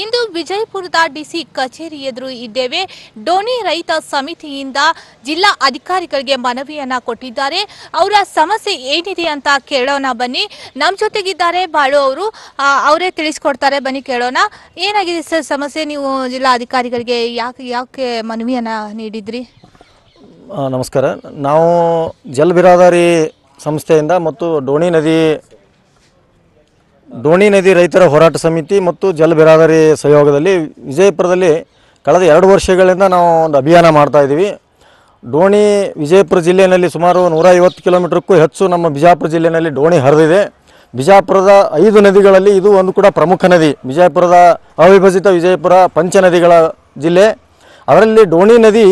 ಇಂದು ವಿಜಯಪುರದ ಡಿಸಿ ಕಚೇರಿ ಎದುರು ಇದ್ದೇವೆ ಡೋಣಿ ರೈತ ಸಮಿತಿಯಿಂದ ಜಿಲ್ಲಾ ಅಧಿಕಾರಿಗಳಿಗೆ ಮನವಿಯನ್ನ ಕೊಟ್ಟಿದ್ದಾರೆ ಅವರ ಸಮಸ್ಯೆ ಏನಿದೆ ಅಂತ ಕೇಳೋಣ ಬನ್ನಿ ನಮ್ಮ ಜೊತೆಗಿದ್ದಾರೆ ಬಾಳು ಅವರು ಅವರೇ ತಿಳಿಸ್ಕೊಡ್ತಾರೆ ಬನ್ನಿ ಕೇಳೋಣ ಏನಾಗಿದೆ ಸರ್ ಸಮಸ್ಯೆ ನೀವು ಜಿಲ್ಲಾ ಅಧಿಕಾರಿಗಳಿಗೆ ಯಾಕೆ ಯಾಕೆ ಮನವಿಯನ್ನ ನೀಡಿದ್ರಿ ನಮಸ್ಕಾರ ನಾವು ಜಲ್ ಬಿರಾದಾರಿ ಸಂಸ್ಥೆಯಿಂದ ಮತ್ತು ಡೋಣಿ ನದಿ ಡೋಣಿ ನದಿ ರೈತರ ಹೋರಾಟ ಸಮಿತಿ ಮತ್ತು ಜಲ ಬಿರಾದರಿ ಸಹಯೋಗದಲ್ಲಿ ವಿಜಯಪುರದಲ್ಲಿ ಕಳೆದ ಎರಡು ವರ್ಷಗಳಿಂದ ನಾವು ಒಂದು ಅಭಿಯಾನ ಮಾಡ್ತಾ ಇದ್ದೀವಿ ಡೋಣಿ ವಿಜಯಪುರ ಜಿಲ್ಲೆಯಲ್ಲಿ ಸುಮಾರು ನೂರ ಐವತ್ತು ಹೆಚ್ಚು ನಮ್ಮ ಬಿಜಾಪುರ ಜಿಲ್ಲೆಯಲ್ಲಿ ಡೋಣಿ ಹರಿದಿದೆ ಬಿಜಾಪುರದ ಐದು ನದಿಗಳಲ್ಲಿ ಇದು ಒಂದು ಕೂಡ ಪ್ರಮುಖ ನದಿ ಬಿಜಾಪುರದ ಅವಿಭಜಿತ ವಿಜಯಪುರ ಪಂಚ ನದಿಗಳ ಜಿಲ್ಲೆ ಅದರಲ್ಲಿ ಡೋಣಿ ನದಿ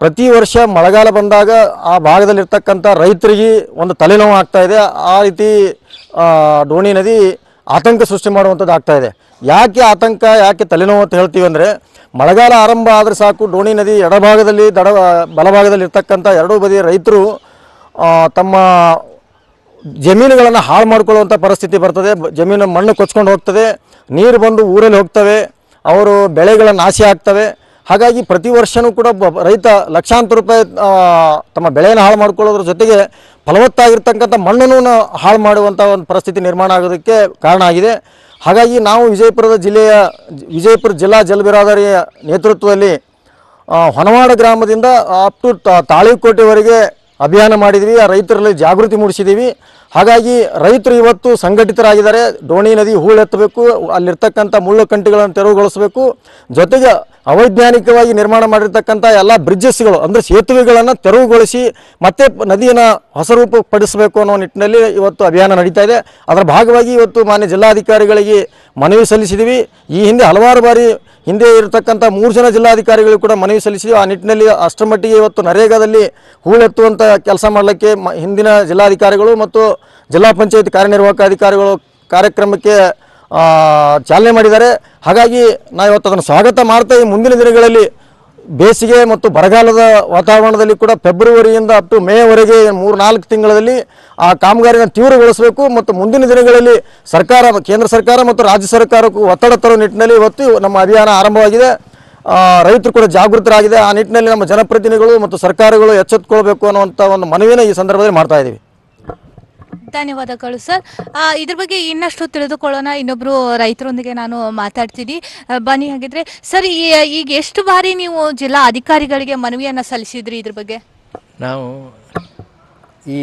ಪ್ರತಿ ವರ್ಷ ಮಳೆಗಾಲ ಬಂದಾಗ ಆ ಭಾಗದಲ್ಲಿರ್ತಕ್ಕಂಥ ರೈತರಿಗೆ ಒಂದು ತಲೆನೋವು ಆಗ್ತಾ ಇದೆ ಆ ರೀತಿ ಡೋಣಿ ನದಿ ಆತಂಕ ಸೃಷ್ಟಿ ಮಾಡುವಂಥದ್ದು ಆಗ್ತಾ ಇದೆ ಯಾಕೆ ಆತಂಕ ಯಾಕೆ ತಲೆನೋವು ಅಂತ ಹೇಳ್ತೀವಿ ಅಂದರೆ ಮಳೆಗಾಲ ಆರಂಭ ಆದರೆ ಸಾಕು ಡೋಣಿ ನದಿ ಎಡಭಾಗದಲ್ಲಿ ದಡ ಬಲಭಾಗದಲ್ಲಿ ಇರ್ತಕ್ಕಂಥ ಎರಡೂ ಬದಿಯ ರೈತರು ತಮ್ಮ ಜಮೀನುಗಳನ್ನು ಹಾಳು ಮಾಡ್ಕೊಳ್ಳುವಂಥ ಪರಿಸ್ಥಿತಿ ಬರ್ತದೆ ಜಮೀನು ಮಣ್ಣು ಕೊಚ್ಕೊಂಡು ಹೋಗ್ತದೆ ನೀರು ಬಂದು ಊರಲ್ಲಿ ಹೋಗ್ತವೆ ಅವರು ಬೆಳೆಗಳ ನಾಶ ಆಗ್ತವೆ ಹಾಗಾಗಿ ಪ್ರತಿ ವರ್ಷವೂ ಕೂಡ ರೈತ ಲಕ್ಷಾಂತರ ರೂಪಾಯಿ ತಮ್ಮ ಬೆಳೆಯನ್ನು ಹಾಳು ಮಾಡಿಕೊಳ್ಳೋದ್ರ ಜೊತೆಗೆ ಫಲವತ್ತಾಗಿರ್ತಕ್ಕಂಥ ಮಣ್ಣನ್ನು ಹಾಳು ಮಾಡುವಂಥ ಒಂದು ಪರಿಸ್ಥಿತಿ ನಿರ್ಮಾಣ ಆಗೋದಕ್ಕೆ ಕಾರಣ ಆಗಿದೆ ಹಾಗಾಗಿ ನಾವು ವಿಜಯಪುರದ ಜಿಲ್ಲೆಯ ವಿಜಯಪುರ ಜಿಲ್ಲಾ ಬಿರಾದರಿಯ ನೇತೃತ್ವದಲ್ಲಿ ಹೊನವಾಡ ಗ್ರಾಮದಿಂದ ಅಪ್ ಟು ತಾಳಿಕೋಟೆವರೆಗೆ ಅಭಿಯಾನ ಮಾಡಿದ್ವಿ ಆ ರೈತರಲ್ಲಿ ಜಾಗೃತಿ ಮೂಡಿಸಿದ್ದೀವಿ ಹಾಗಾಗಿ ರೈತರು ಇವತ್ತು ಸಂಘಟಿತರಾಗಿದ್ದಾರೆ ಡೋಣಿ ನದಿ ಹೂಳೆತ್ತಬೇಕು ಅಲ್ಲಿರ್ತಕ್ಕಂಥ ಮುಳ್ಳು ಕಂಟಿಗಳನ್ನು ತೆರವುಗೊಳಿಸಬೇಕು ಜೊತೆಗೆ ಅವೈಜ್ಞಾನಿಕವಾಗಿ ನಿರ್ಮಾಣ ಮಾಡಿರ್ತಕ್ಕಂಥ ಎಲ್ಲ ಬ್ರಿಡ್ಜಸ್ಗಳು ಅಂದರೆ ಸೇತುವೆಗಳನ್ನು ತೆರವುಗೊಳಿಸಿ ಮತ್ತೆ ನದಿಯನ್ನು ಹೊಸ ಪಡಿಸಬೇಕು ಅನ್ನೋ ನಿಟ್ಟಿನಲ್ಲಿ ಇವತ್ತು ಅಭಿಯಾನ ನಡೀತಾ ಇದೆ ಅದರ ಭಾಗವಾಗಿ ಇವತ್ತು ಮಾನ್ಯ ಜಿಲ್ಲಾಧಿಕಾರಿಗಳಿಗೆ ಮನವಿ ಸಲ್ಲಿಸಿದ್ದೀವಿ ಈ ಹಿಂದೆ ಹಲವಾರು ಬಾರಿ ಹಿಂದೆ ಇರತಕ್ಕಂಥ ಮೂರು ಜನ ಜಿಲ್ಲಾಧಿಕಾರಿಗಳು ಕೂಡ ಮನವಿ ಸಲ್ಲಿಸಿದ್ವಿ ಆ ನಿಟ್ಟಿನಲ್ಲಿ ಅಷ್ಟರ ಮಟ್ಟಿಗೆ ಇವತ್ತು ನರೇಗಾದಲ್ಲಿ ಹೂಳೆತ್ತುವಂಥ ಕೆಲಸ ಮಾಡಲಿಕ್ಕೆ ಹಿಂದಿನ ಜಿಲ್ಲಾಧಿಕಾರಿಗಳು ಮತ್ತು ಜಿಲ್ಲಾ ಪಂಚಾಯತ್ ಕಾರ್ಯನಿರ್ವಾಹಕ ಅಧಿಕಾರಿಗಳು ಕಾರ್ಯಕ್ರಮಕ್ಕೆ ಚಾಲನೆ ಮಾಡಿದ್ದಾರೆ ಹಾಗಾಗಿ ನಾವು ಇವತ್ತು ಅದನ್ನು ಸ್ವಾಗತ ಮಾಡ್ತಾ ಮುಂದಿನ ದಿನಗಳಲ್ಲಿ ಬೇಸಿಗೆ ಮತ್ತು ಬರಗಾಲದ ವಾತಾವರಣದಲ್ಲಿ ಕೂಡ ಫೆಬ್ರವರಿಯಿಂದ ಅಪ್ ಟು ಮೇವರೆಗೆ ಮೂರು ನಾಲ್ಕು ತಿಂಗಳಲ್ಲಿ ಆ ಕಾಮಗಾರಿನ ತೀವ್ರಗೊಳಿಸಬೇಕು ಮತ್ತು ಮುಂದಿನ ದಿನಗಳಲ್ಲಿ ಸರ್ಕಾರ ಕೇಂದ್ರ ಸರ್ಕಾರ ಮತ್ತು ರಾಜ್ಯ ಸರ್ಕಾರಕ್ಕೂ ಒತ್ತಡ ತರುವ ನಿಟ್ಟಿನಲ್ಲಿ ಇವತ್ತು ನಮ್ಮ ಅಭಿಯಾನ ಆರಂಭವಾಗಿದೆ ರೈತರು ಕೂಡ ಜಾಗೃತರಾಗಿದೆ ಆ ನಿಟ್ಟಿನಲ್ಲಿ ನಮ್ಮ ಜನಪ್ರತಿನಿಧಿಗಳು ಮತ್ತು ಸರ್ಕಾರಗಳು ಎಚ್ಚೆತ್ತುಕೊಳ್ಬೇಕು ಅನ್ನುವಂಥ ಒಂದು ಮನವಿನ ಈ ಸಂದರ್ಭದಲ್ಲಿ ಮಾಡ್ತಾ ಇದ್ದೀವಿ ಧನ್ಯವಾದಗಳು ಸರ್ ಇದ್ರ ಬಗ್ಗೆ ಇನ್ನಷ್ಟು ತಿಳಿದುಕೊಳ್ಳೋಣ ಇನ್ನೊಬ್ರು ರೈತರೊಂದಿಗೆ ನಾನು ಮಾತಾಡ್ತೀನಿ ಬನ್ನಿ ಹಾಗಿದ್ರೆ ಸರ್ ಈಗ ಎಷ್ಟು ಬಾರಿ ನೀವು ಜಿಲ್ಲಾ ಅಧಿಕಾರಿಗಳಿಗೆ ಮನವಿಯನ್ನು ಸಲ್ಲಿಸಿದ್ರಿ ಇದ್ರ ಬಗ್ಗೆ ನಾವು ಈ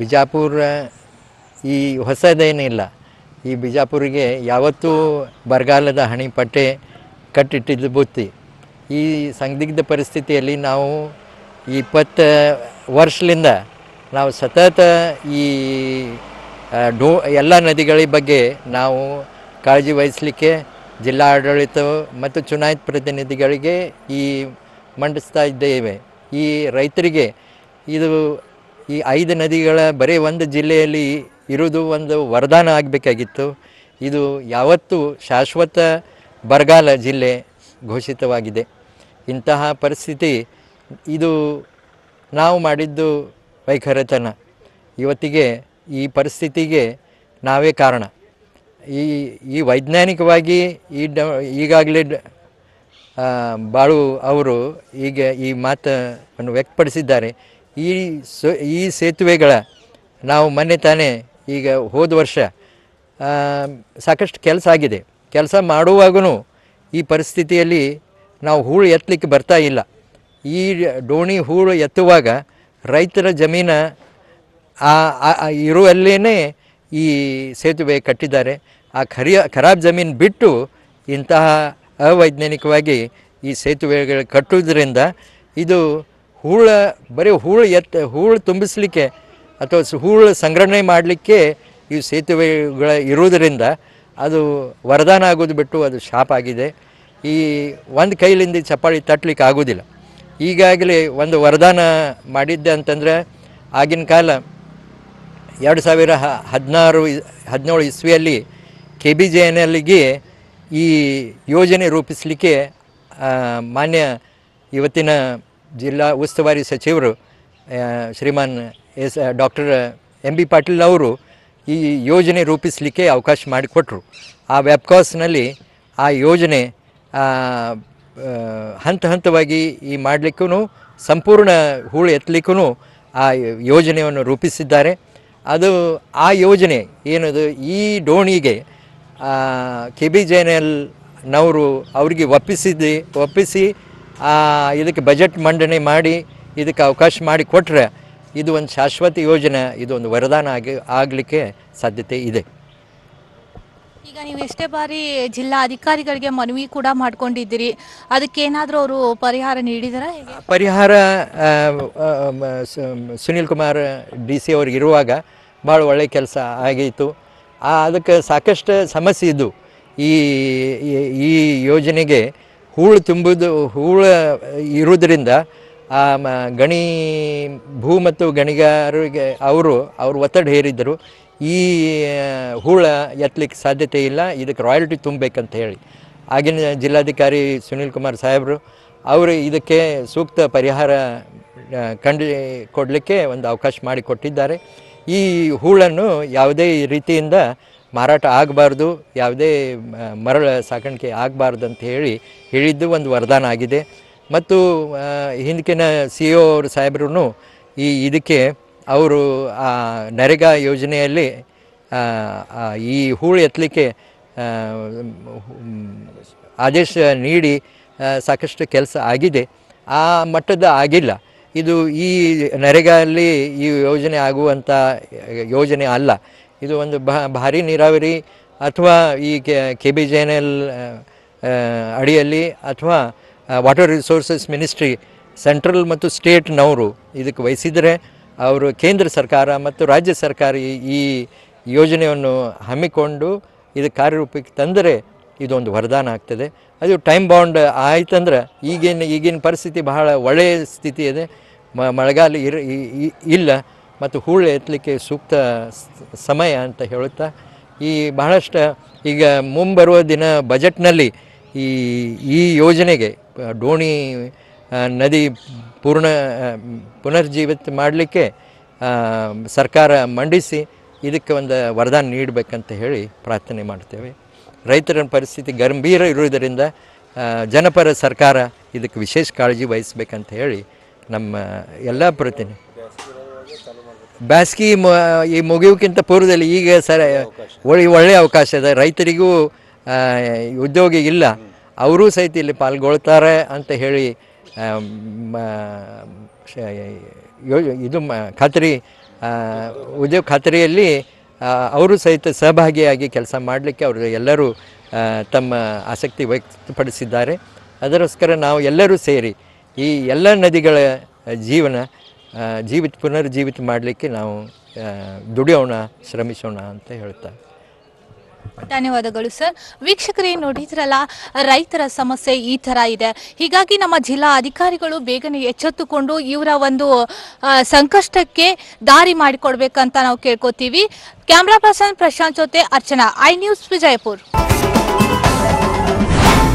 ಬಿಜಾಪುರ ಈ ಹೊಸದೇನಿಲ್ಲ ಈ ಬಿಜಾಪುರಿಗೆ ಯಾವತ್ತೂ ಬರಗಾಲದ ಹಣಿಪಟ್ಟೆ ಕಟ್ಟಿಟ್ಟಿದ್ದು ಬುತ್ತಿ ಈ ಸಂದಿಗ್ಧ ಪರಿಸ್ಥಿತಿಯಲ್ಲಿ ನಾವು ಇಪ್ಪತ್ತು ವರ್ಷದಿಂದ ನಾವು ಸತತ ಈ ಡೋ ಎಲ್ಲ ನದಿಗಳ ಬಗ್ಗೆ ನಾವು ಕಾಳಜಿ ವಹಿಸಲಿಕ್ಕೆ ಜಿಲ್ಲಾ ಆಡಳಿತ ಮತ್ತು ಚುನಾಯಿತ ಪ್ರತಿನಿಧಿಗಳಿಗೆ ಈ ಮಂಡಿಸ್ತಾ ಇದ್ದೇವೆ ಈ ರೈತರಿಗೆ ಇದು ಈ ಐದು ನದಿಗಳ ಬರೀ ಒಂದು ಜಿಲ್ಲೆಯಲ್ಲಿ ಇರುವುದು ಒಂದು ವರದಾನ ಆಗಬೇಕಾಗಿತ್ತು ಇದು ಯಾವತ್ತೂ ಶಾಶ್ವತ ಬರಗಾಲ ಜಿಲ್ಲೆ ಘೋಷಿತವಾಗಿದೆ ಇಂತಹ ಪರಿಸ್ಥಿತಿ ಇದು ನಾವು ಮಾಡಿದ್ದು ವೈಖರಿತನ ಇವತ್ತಿಗೆ ಈ ಪರಿಸ್ಥಿತಿಗೆ ನಾವೇ ಕಾರಣ ಈ ಈ ವೈಜ್ಞಾನಿಕವಾಗಿ ಈ ಡ ಈಗಾಗಲೇ ಬಾಳು ಅವರು ಈಗ ಈ ಮಾತನ್ನು ವ್ಯಕ್ತಪಡಿಸಿದ್ದಾರೆ ಈ ಸೊ ಈ ಸೇತುವೆಗಳ ನಾವು ಮೊನ್ನೆ ತಾನೇ ಈಗ ಹೋದ ವರ್ಷ ಸಾಕಷ್ಟು ಕೆಲಸ ಆಗಿದೆ ಕೆಲಸ ಮಾಡುವಾಗೂ ಈ ಪರಿಸ್ಥಿತಿಯಲ್ಲಿ ನಾವು ಹೂಳು ಎತ್ತಲಿಕ್ಕೆ ಬರ್ತಾ ಇಲ್ಲ ಈ ಡೋಣಿ ಹೂಳು ಎತ್ತುವಾಗ ರೈತರ ಜಮೀನ ಇರುವಲ್ಲೇ ಈ ಸೇತುವೆ ಕಟ್ಟಿದ್ದಾರೆ ಆ ಖರಿಯ ಖರಾಬ್ ಜಮೀನು ಬಿಟ್ಟು ಇಂತಹ ಅವೈಜ್ಞಾನಿಕವಾಗಿ ಈ ಸೇತುವೆಗಳು ಕಟ್ಟುವುದರಿಂದ ಇದು ಹೂಳ ಬರೀ ಹೂಳು ಎತ್ತ ಹೂಳು ತುಂಬಿಸಲಿಕ್ಕೆ ಅಥವಾ ಹೂಳು ಸಂಗ್ರಹಣೆ ಮಾಡಲಿಕ್ಕೆ ಈ ಸೇತುವೆಗಳ ಇರುವುದರಿಂದ ಅದು ವರದಾನ ಆಗೋದು ಬಿಟ್ಟು ಅದು ಶಾಪ್ ಆಗಿದೆ ಈ ಒಂದು ಕೈಲಿಂದ ಚಪ್ಪಾಳಿ ತಟ್ಟಲಿಕ್ಕೆ ಆಗೋದಿಲ್ಲ ಈಗಾಗಲೇ ಒಂದು ವರದಾನ ಮಾಡಿದ್ದೆ ಅಂತಂದರೆ ಆಗಿನ ಕಾಲ ಎರಡು ಸಾವಿರ ಹ ಹದಿನಾರು ಹದಿನೇಳು ಇಸ್ವಿಯಲ್ಲಿ ಕೆ ಬಿ ಜೆ ಎನ್ ಎಲ್ಗೆ ಈ ಯೋಜನೆ ರೂಪಿಸಲಿಕ್ಕೆ ಮಾನ್ಯ ಇವತ್ತಿನ ಜಿಲ್ಲಾ ಉಸ್ತುವಾರಿ ಸಚಿವರು ಶ್ರೀಮಾನ್ S doctor M B Patil ಅವರು ಈ ಯೋಜನೆ ರೂಪಿಸಲಿಕ್ಕೆ ಅವಕಾಶ ಮಾಡಿಕೊಟ್ರು ಆ ವೆಬ್ಕಾಸ್ನಲ್ಲಿ ಆ ಯೋಜನೆ ಹಂತ ಹಂತವಾಗಿ ಈ ಮಾಡಲಿಕ್ಕೂ ಸಂಪೂರ್ಣ ಹೂಳು ಎತ್ತಲಿಕ್ಕೂ ಆ ಯೋಜನೆಯನ್ನು ರೂಪಿಸಿದ್ದಾರೆ ಅದು ಆ ಯೋಜನೆ ಏನದು ಈ ಡೋಣಿಗೆ ಕೆ ಬಿ ನವರು ಅವರಿಗೆ ಒಪ್ಪಿಸಿದ್ದು ಒಪ್ಪಿಸಿ ಇದಕ್ಕೆ ಬಜೆಟ್ ಮಂಡನೆ ಮಾಡಿ ಇದಕ್ಕೆ ಅವಕಾಶ ಮಾಡಿ ಕೊಟ್ಟರೆ ಇದು ಒಂದು ಶಾಶ್ವತ ಯೋಜನೆ ಒಂದು ವರದಾನ ಆಗಿ ಆಗಲಿಕ್ಕೆ ಸಾಧ್ಯತೆ ಇದೆ ಈಗ ನೀವು ಎಷ್ಟೇ ಬಾರಿ ಜಿಲ್ಲಾ ಅಧಿಕಾರಿಗಳಿಗೆ ಮನವಿ ಕೂಡ ಮಾಡ್ಕೊಂಡಿದ್ದೀರಿ ಏನಾದರೂ ಅವರು ಪರಿಹಾರ ನೀಡಿದಾರ ಪರಿಹಾರ ಸುನಿಲ್ ಕುಮಾರ್ ಡಿ ಸಿ ಅವ್ರಿಗೆ ಇರುವಾಗ ಭಾಳ ಒಳ್ಳೆ ಕೆಲಸ ಆಗಿತ್ತು ಅದಕ್ಕೆ ಸಾಕಷ್ಟು ಸಮಸ್ಯೆ ಇದ್ದು ಈ ಈ- ಯೋಜನೆಗೆ ಹೂಳು ತುಂಬುದು ಹೂಳು ಇರುವುದರಿಂದ ಆ ಗಣಿ ಭೂ ಮತ್ತು ಗಣಿಗಾರರಿಗೆ ಅವರು ಅವರು ಒತ್ತಡ ಹೇರಿದ್ದರು ಈ ಹೂಳ ಎತ್ತಲಿಕ್ಕೆ ಸಾಧ್ಯತೆ ಇಲ್ಲ ಇದಕ್ಕೆ ರಾಯಲ್ಟಿ ತುಂಬಬೇಕಂತ ಹೇಳಿ ಆಗಿನ ಜಿಲ್ಲಾಧಿಕಾರಿ ಸುನೀಲ್ ಕುಮಾರ್ ಸಾಹೇಬರು ಅವರು ಇದಕ್ಕೆ ಸೂಕ್ತ ಪರಿಹಾರ ಕಂಡು ಕೊಡಲಿಕ್ಕೆ ಒಂದು ಅವಕಾಶ ಮಾಡಿಕೊಟ್ಟಿದ್ದಾರೆ ಈ ಹೂಳನ್ನು ಯಾವುದೇ ರೀತಿಯಿಂದ ಮಾರಾಟ ಆಗಬಾರ್ದು ಯಾವುದೇ ಮರಳ ಸಾಕಾಣಿಕೆ ಆಗಬಾರ್ದು ಅಂತ ಹೇಳಿ ಹೇಳಿದ್ದು ಒಂದು ವರದಾನ ಆಗಿದೆ ಮತ್ತು ಹಿಂದಿನ ಸಿ ಒ ಅವರು ಸಾಹೇಬ್ರು ಈ ಇದಕ್ಕೆ ಅವರು ಆ ನರೇಗಾ ಯೋಜನೆಯಲ್ಲಿ ಈ ಹೂಳು ಎತ್ತಲಿಕ್ಕೆ ಆದೇಶ ನೀಡಿ ಸಾಕಷ್ಟು ಕೆಲಸ ಆಗಿದೆ ಆ ಮಟ್ಟದ ಆಗಿಲ್ಲ ಇದು ಈ ನರೇಗಾದಲ್ಲಿ ಈ ಯೋಜನೆ ಆಗುವಂಥ ಯೋಜನೆ ಅಲ್ಲ ಇದು ಒಂದು ಭಾರಿ ನೀರಾವರಿ ಅಥವಾ ಈ K B J N L ಅಡಿಯಲ್ಲಿ ಅಥವಾ ವಾಟರ್ ರಿಸೋರ್ಸಸ್ ಮಿನಿಸ್ಟ್ರಿ ಸೆಂಟ್ರಲ್ ಮತ್ತು ಸ್ಟೇಟ್ನವರು ಇದಕ್ಕೆ ವಹಿಸಿದರೆ ಅವರು ಕೇಂದ್ರ ಸರ್ಕಾರ ಮತ್ತು ರಾಜ್ಯ ಸರ್ಕಾರ ಈ ಯೋಜನೆಯನ್ನು ಹಮ್ಮಿಕೊಂಡು ಇದು ಕಾರ್ಯರೂಪಕ್ಕೆ ತಂದರೆ ಇದೊಂದು ವರದಾನ ಆಗ್ತದೆ ಅದು ಟೈಮ್ ಬೌಂಡ್ ಆಯ್ತಂದ್ರೆ ಈಗಿನ ಈಗಿನ ಪರಿಸ್ಥಿತಿ ಬಹಳ ಒಳ್ಳೆಯ ಸ್ಥಿತಿ ಇದೆ ಮ ಮಳೆಗಾಲ ಇರ ಇಲ್ಲ ಮತ್ತು ಹೂಳು ಎತ್ತಲಿಕ್ಕೆ ಸೂಕ್ತ ಸಮಯ ಅಂತ ಹೇಳುತ್ತಾ ಈ ಬಹಳಷ್ಟು ಈಗ ಮುಂಬರುವ ದಿನ ಬಜೆಟ್ನಲ್ಲಿ ಈ ಈ ಯೋಜನೆಗೆ ಡೋಣಿ ನದಿ ಪೂರ್ಣ ಪುನರ್ಜೀವಿತ ಮಾಡಲಿಕ್ಕೆ ಸರ್ಕಾರ ಮಂಡಿಸಿ ಇದಕ್ಕೆ ಒಂದು ವರದಾನ ನೀಡಬೇಕಂತ ಹೇಳಿ ಪ್ರಾರ್ಥನೆ ಮಾಡ್ತೇವೆ ರೈತರ ಪರಿಸ್ಥಿತಿ ಗಂಭೀರ ಇರುವುದರಿಂದ ಜನಪರ ಸರ್ಕಾರ ಇದಕ್ಕೆ ವಿಶೇಷ ಕಾಳಜಿ ವಹಿಸಬೇಕಂತ ಹೇಳಿ ನಮ್ಮ ಎಲ್ಲ ಪ್ರತಿನಿಧಿ ಮ ಈ ಮುಗಿಯೋಕ್ಕಿಂತ ಪೂರ್ವದಲ್ಲಿ ಈಗ ಸರ ಒಳ್ಳೆ ಒಳ್ಳೆಯ ಅವಕಾಶ ಇದೆ ರೈತರಿಗೂ ಉದ್ಯೋಗಿ ಇಲ್ಲ ಅವರೂ ಸಹಿತ ಇಲ್ಲಿ ಪಾಲ್ಗೊಳ್ತಾರೆ ಅಂತ ಹೇಳಿ ಇದು ಖಾತ್ರಿ ಉದ್ಯೋಗ ಖಾತ್ರಿಯಲ್ಲಿ ಅವರು ಸಹಿತ ಸಹಭಾಗಿಯಾಗಿ ಕೆಲಸ ಮಾಡಲಿಕ್ಕೆ ಅವರು ಎಲ್ಲರೂ ತಮ್ಮ ಆಸಕ್ತಿ ವ್ಯಕ್ತಪಡಿಸಿದ್ದಾರೆ ಅದರೋಸ್ಕರ ನಾವು ಎಲ್ಲರೂ ಸೇರಿ ಈ ಎಲ್ಲ ನದಿಗಳ ಜೀವನ ಜೀವಿತ ಪುನರ್ಜೀವಿತ ಮಾಡಲಿಕ್ಕೆ ನಾವು ದುಡಿಯೋಣ ಶ್ರಮಿಸೋಣ ಅಂತ ಹೇಳ್ತಾ ಧನ್ಯವಾದಗಳು ಸರ್ ವೀಕ್ಷಕರೇ ನೋಡಿದ್ರಲ್ಲ ರೈತರ ಸಮಸ್ಯೆ ಈ ತರ ಇದೆ ಹೀಗಾಗಿ ನಮ್ಮ ಜಿಲ್ಲಾ ಅಧಿಕಾರಿಗಳು ಬೇಗನೆ ಎಚ್ಚೆತ್ತುಕೊಂಡು ಇವರ ಒಂದು ಸಂಕಷ್ಟಕ್ಕೆ ದಾರಿ ಮಾಡಿಕೊಡ್ಬೇಕಂತ ನಾವು ಕೇಳ್ಕೊತೀವಿ ಕ್ಯಾಮ್ರಾ ಪರ್ಸನ್ ಪ್ರಶಾಂತ್ ಜೊತೆ ಅರ್ಚನಾ ಐ ನ್ಯೂಸ್ ವಿಜಯಪುರ್